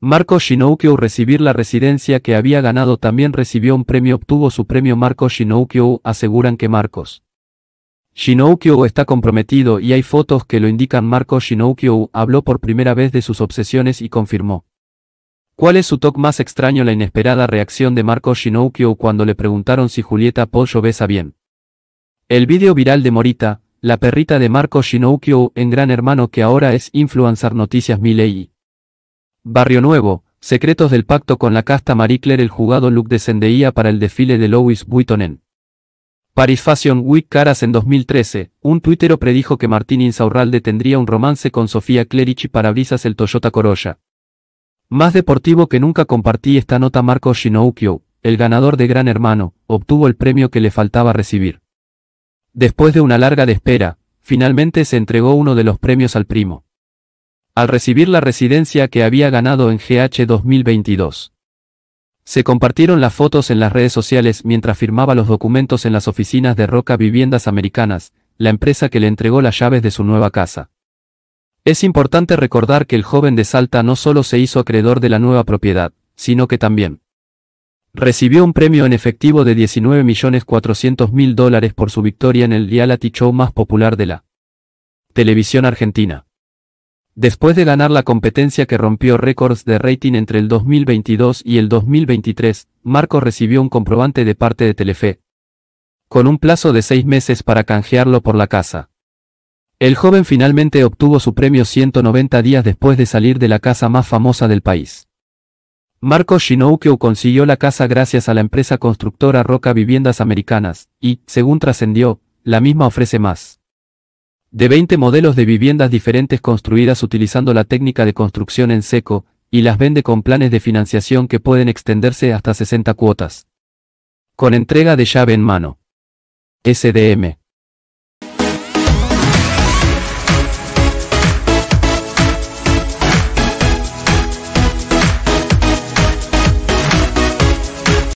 Marco Shinokyo recibir la residencia que había ganado también recibió un premio obtuvo su premio Marco Shinokyo aseguran que Marcos. Shinokyo está comprometido y hay fotos que lo indican Marco Shinokyo habló por primera vez de sus obsesiones y confirmó. ¿Cuál es su toque más extraño? La inesperada reacción de Marco Shinokyo cuando le preguntaron si Julieta Pollo besa bien. El vídeo viral de Morita, la perrita de Marco Shinokyo en Gran Hermano que ahora es influencer Noticias Milei. Barrio Nuevo, Secretos del pacto con la casta Marie Claire El jugado Luke descendeía para el desfile de Louis Buitonen. Paris Fashion Week Caras en 2013, un tuitero predijo que Martín Insaurralde tendría un romance con Sofía Clerici para brisas el Toyota Corolla. Más deportivo que nunca compartí esta nota Marco Shinoukyo, el ganador de Gran Hermano, obtuvo el premio que le faltaba recibir. Después de una larga de espera, finalmente se entregó uno de los premios al primo al recibir la residencia que había ganado en GH 2022. Se compartieron las fotos en las redes sociales mientras firmaba los documentos en las oficinas de Roca Viviendas Americanas, la empresa que le entregó las llaves de su nueva casa. Es importante recordar que el joven de Salta no solo se hizo acreedor de la nueva propiedad, sino que también recibió un premio en efectivo de 19.400.000 dólares por su victoria en el reality show más popular de la televisión argentina. Después de ganar la competencia que rompió récords de rating entre el 2022 y el 2023, Marco recibió un comprobante de parte de Telefe. Con un plazo de seis meses para canjearlo por la casa. El joven finalmente obtuvo su premio 190 días después de salir de la casa más famosa del país. Marco Shinoukyo consiguió la casa gracias a la empresa constructora Roca Viviendas Americanas, y, según trascendió, la misma ofrece más de 20 modelos de viviendas diferentes construidas utilizando la técnica de construcción en seco, y las vende con planes de financiación que pueden extenderse hasta 60 cuotas. Con entrega de llave en mano. SDM.